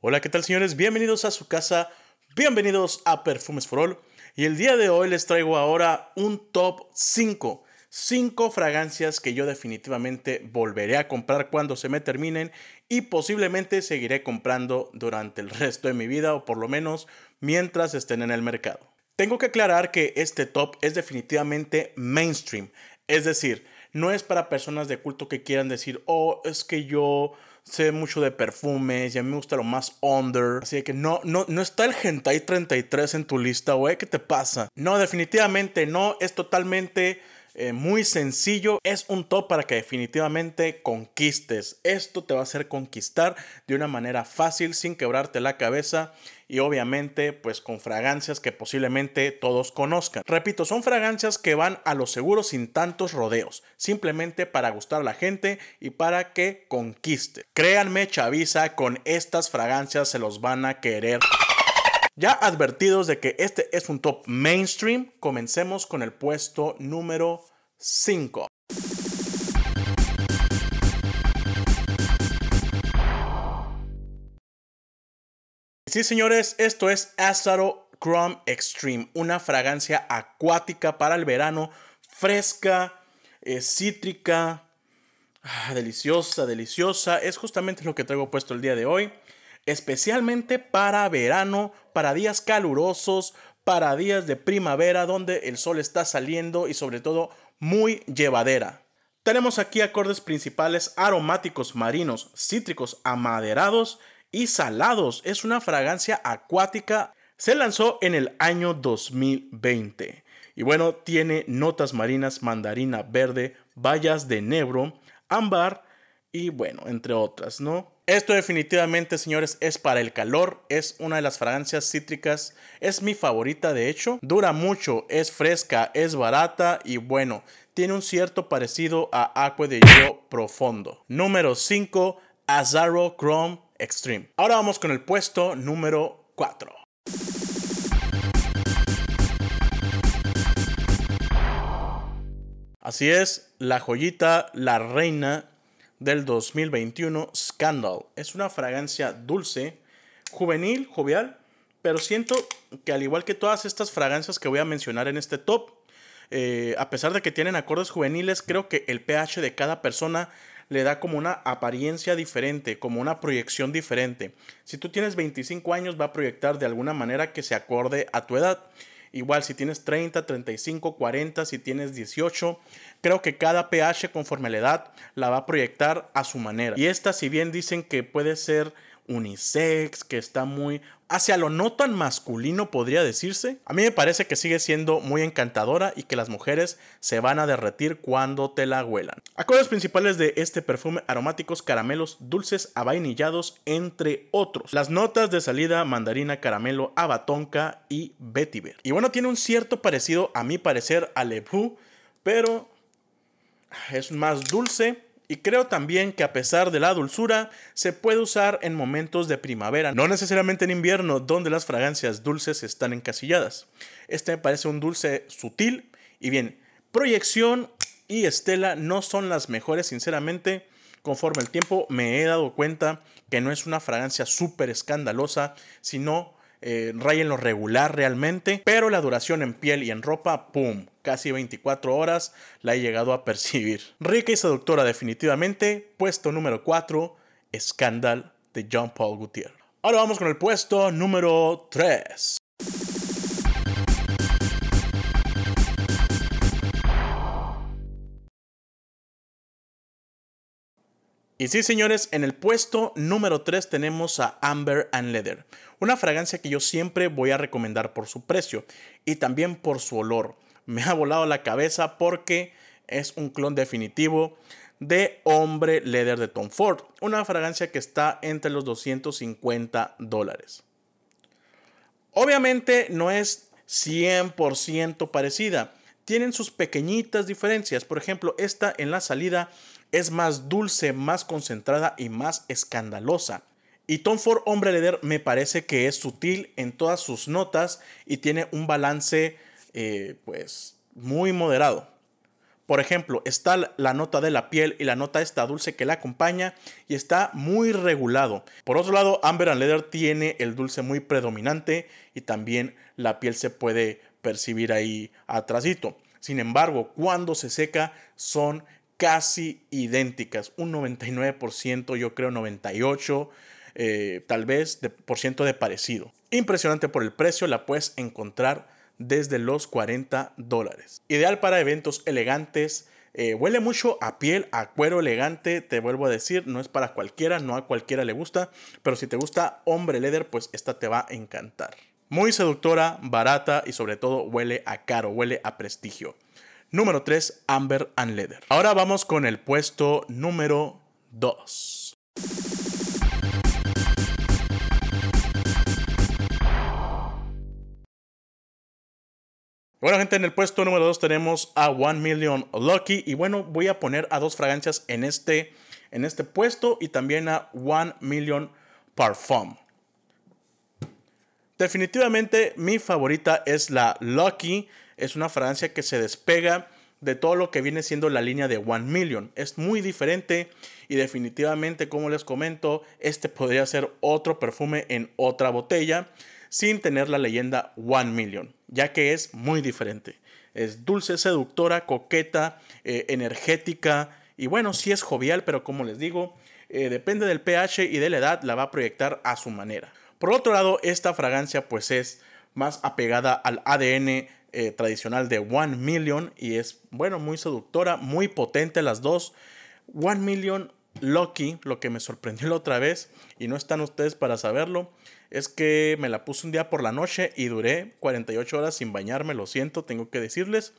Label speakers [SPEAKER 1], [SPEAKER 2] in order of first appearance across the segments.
[SPEAKER 1] Hola, ¿qué tal señores? Bienvenidos a su casa, bienvenidos a Perfumes for All. Y el día de hoy les traigo ahora un top 5. 5 fragancias que yo definitivamente volveré a comprar cuando se me terminen y posiblemente seguiré comprando durante el resto de mi vida o por lo menos mientras estén en el mercado. Tengo que aclarar que este top es definitivamente mainstream, es decir, no es para personas de culto que quieran decir, oh, es que yo sé mucho de perfumes y a mí me gusta lo más under. Así que no, no, no está el Hentai 33 en tu lista, güey. ¿Qué te pasa? No, definitivamente no. Es totalmente eh, muy sencillo. Es un top para que definitivamente conquistes. Esto te va a hacer conquistar de una manera fácil, sin quebrarte la cabeza y obviamente pues con fragancias que posiblemente todos conozcan. Repito, son fragancias que van a lo seguro sin tantos rodeos, simplemente para gustar a la gente y para que conquiste. Créanme, Chavisa, con estas fragancias se los van a querer. Ya advertidos de que este es un top mainstream, comencemos con el puesto número 5. Sí, señores, esto es Azaro Chrome Extreme, una fragancia acuática para el verano, fresca, eh, cítrica, ah, deliciosa, deliciosa. Es justamente lo que traigo puesto el día de hoy, especialmente para verano, para días calurosos, para días de primavera donde el sol está saliendo y sobre todo muy llevadera. Tenemos aquí acordes principales aromáticos marinos, cítricos, amaderados y salados. Es una fragancia acuática. Se lanzó en el año 2020. Y bueno, tiene notas marinas, mandarina verde, bayas de negro, ámbar y bueno, entre otras, ¿no? Esto definitivamente, señores, es para el calor, es una de las fragancias cítricas, es mi favorita de hecho, dura mucho, es fresca, es barata y bueno, tiene un cierto parecido a Aqua de Yo Profundo. Número 5, Azaro Chrome Extreme. Ahora vamos con el puesto número 4. Así es, la joyita, la reina del 2021, Scandal. Es una fragancia dulce, juvenil, jovial, pero siento que al igual que todas estas fragancias que voy a mencionar en este top, eh, a pesar de que tienen acordes juveniles, creo que el pH de cada persona le da como una apariencia diferente, como una proyección diferente. Si tú tienes 25 años, va a proyectar de alguna manera que se acorde a tu edad. Igual si tienes 30, 35, 40, si tienes 18, creo que cada pH conforme a la edad la va a proyectar a su manera. Y esta, si bien dicen que puede ser unisex, que está muy hacia lo no tan masculino, podría decirse. A mí me parece que sigue siendo muy encantadora y que las mujeres se van a derretir cuando te la huelan. Acordes principales de este perfume aromáticos, caramelos, dulces, avainillados, entre otros. Las notas de salida, mandarina, caramelo, abatonca y vetiver. Y bueno, tiene un cierto parecido, a mi parecer, a Le pero es más dulce y creo también que a pesar de la dulzura, se puede usar en momentos de primavera, no necesariamente en invierno, donde las fragancias dulces están encasilladas. Este me parece un dulce sutil y bien, proyección y estela no son las mejores, sinceramente. Conforme el tiempo me he dado cuenta que no es una fragancia súper escandalosa, sino eh, en lo regular realmente, pero la duración en piel y en ropa, ¡pum! casi 24 horas la he llegado a percibir. Rica y seductora definitivamente, puesto número 4, Escándal de John Paul Gutiérrez. Ahora vamos con el puesto número 3. Y sí, señores, en el puesto número 3 tenemos a Amber and Leather, una fragancia que yo siempre voy a recomendar por su precio y también por su olor me ha volado la cabeza porque es un clon definitivo de Hombre Leather de Tom Ford, una fragancia que está entre los 250 dólares. Obviamente no es 100% parecida, tienen sus pequeñitas diferencias, por ejemplo, esta en la salida es más dulce, más concentrada y más escandalosa. Y Tom Ford Hombre Leather me parece que es sutil en todas sus notas y tiene un balance eh, pues, muy moderado. Por ejemplo, está la nota de la piel y la nota esta dulce que la acompaña y está muy regulado. Por otro lado, Amber and Leather tiene el dulce muy predominante y también la piel se puede percibir ahí atrásito. Sin embargo, cuando se seca son casi idénticas, un 99%, yo creo 98%, eh, tal vez de por ciento de parecido. Impresionante por el precio, la puedes encontrar desde los 40 dólares. Ideal para eventos elegantes. Eh, huele mucho a piel, a cuero elegante, te vuelvo a decir, no es para cualquiera, no a cualquiera le gusta, pero si te gusta hombre leather, pues esta te va a encantar. Muy seductora, barata y sobre todo huele a caro, huele a prestigio. Número 3, Amber and Leather. Ahora vamos con el puesto número 2. Bueno, gente, en el puesto número 2 tenemos a One Million Lucky. Y bueno, voy a poner a dos fragancias en este, en este puesto y también a One Million Parfum. Definitivamente mi favorita es la Lucky. Es una fragancia que se despega de todo lo que viene siendo la línea de One Million. Es muy diferente y definitivamente, como les comento, este podría ser otro perfume en otra botella sin tener la leyenda One Million ya que es muy diferente. Es dulce, seductora, coqueta, eh, energética y bueno, sí es jovial, pero como les digo, eh, depende del pH y de la edad, la va a proyectar a su manera. Por otro lado, esta fragancia pues es más apegada al ADN eh, tradicional de One Million y es, bueno, muy seductora, muy potente las dos. One Million Loki, lo que me sorprendió la otra vez, y no están ustedes para saberlo, es que me la puse un día por la noche y duré 48 horas sin bañarme, lo siento, tengo que decirles.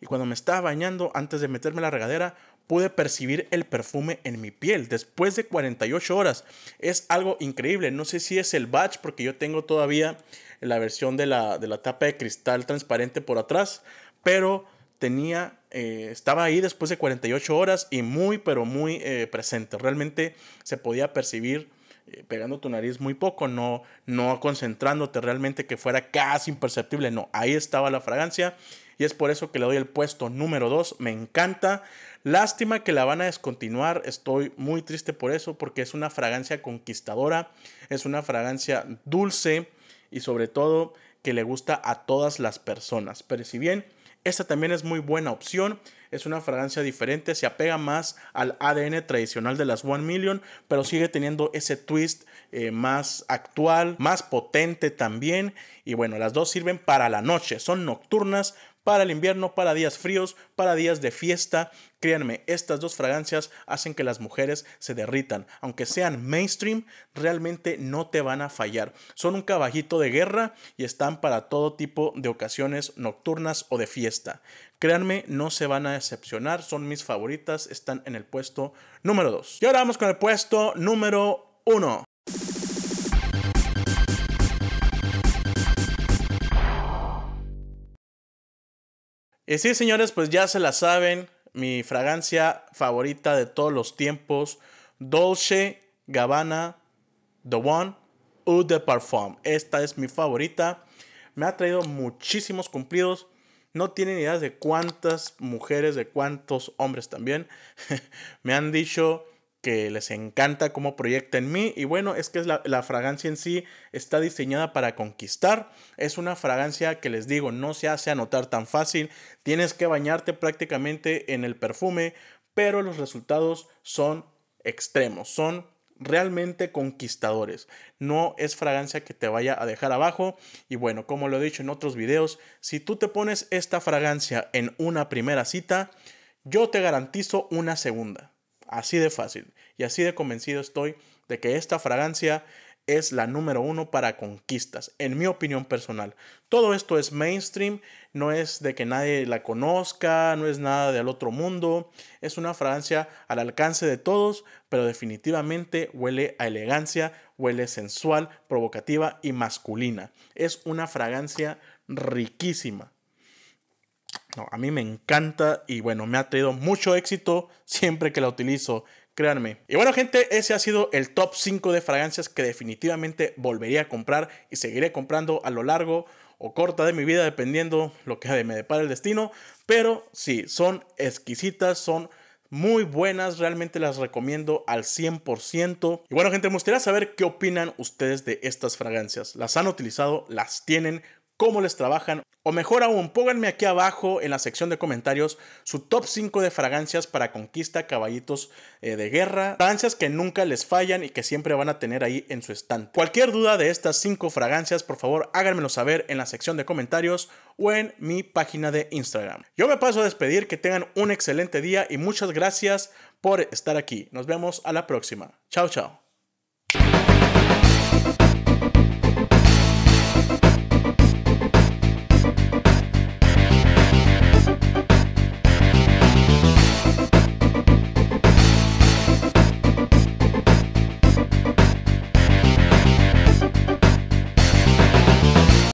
[SPEAKER 1] Y cuando me estaba bañando, antes de meterme la regadera, pude percibir el perfume en mi piel después de 48 horas. Es algo increíble. No sé si es el batch porque yo tengo todavía la versión de la, de la tapa de cristal transparente por atrás, pero tenía eh, estaba ahí después de 48 horas y muy, pero muy eh, presente. Realmente se podía percibir eh, pegando tu nariz muy poco, no, no concentrándote realmente que fuera casi imperceptible. No, ahí estaba la fragancia y es por eso que le doy el puesto número 2. Me encanta. Lástima que la van a descontinuar. Estoy muy triste por eso porque es una fragancia conquistadora, es una fragancia dulce y sobre todo que le gusta a todas las personas. Pero si bien esta también es muy buena opción, es una fragancia diferente, se apega más al ADN tradicional de las One Million, pero sigue teniendo ese twist eh, más actual, más potente también. Y bueno, las dos sirven para la noche, son nocturnas, para el invierno, para días fríos, para días de fiesta. Créanme, estas dos fragancias hacen que las mujeres se derritan. Aunque sean mainstream, realmente no te van a fallar. Son un caballito de guerra y están para todo tipo de ocasiones nocturnas o de fiesta. Créanme, no se van a decepcionar. Son mis favoritas. Están en el puesto número 2. Y ahora vamos con el puesto número 1. Y eh, sí, señores, pues ya se la saben, mi fragancia favorita de todos los tiempos, Dolce Gabbana The One Eau de Parfum. Esta es mi favorita. Me ha traído muchísimos cumplidos. No tienen idea de cuántas mujeres, de cuántos hombres también me han dicho que les encanta cómo proyecta en mí. Y bueno, es que la, la, fragancia en sí está diseñada para conquistar. Es una fragancia que les digo, no se hace anotar tan fácil. Tienes que bañarte prácticamente en el perfume, pero los resultados son extremos, son realmente conquistadores. No es fragancia que te vaya a dejar abajo. Y bueno, como lo he dicho en otros videos, si tú te pones esta fragancia en una primera cita, yo te garantizo una segunda Así de fácil. Y así de convencido estoy de que esta fragancia es la número uno para conquistas, en mi opinión personal. Todo esto es mainstream, no es de que nadie la conozca, no es nada del otro mundo, es una fragancia al alcance de todos, pero definitivamente huele a elegancia, huele sensual, provocativa y masculina. Es una fragancia riquísima. No, a mí me encanta y bueno, me ha traído mucho éxito siempre que la utilizo, créanme. Y bueno gente, ese ha sido el top 5 de fragancias que definitivamente volvería a comprar y seguiré comprando a lo largo o corta de mi vida dependiendo lo que me depara el destino. Pero sí, son exquisitas, son muy buenas, realmente las recomiendo al 100%. Y bueno gente, me gustaría saber qué opinan ustedes de estas fragancias. ¿Las han utilizado? ¿Las tienen? cómo les trabajan. O mejor aún, pónganme aquí abajo en la sección de comentarios su top 5 de fragancias para conquista caballitos eh, de guerra. Fragancias que nunca les fallan y que siempre van a tener ahí en su stand. Cualquier duda de estas 5 fragancias, por favor háganmelo saber en la sección de comentarios o en mi página de Instagram. Yo me paso a despedir, que tengan un excelente día y muchas gracias por estar aquí. Nos vemos a la próxima. Chao, chao.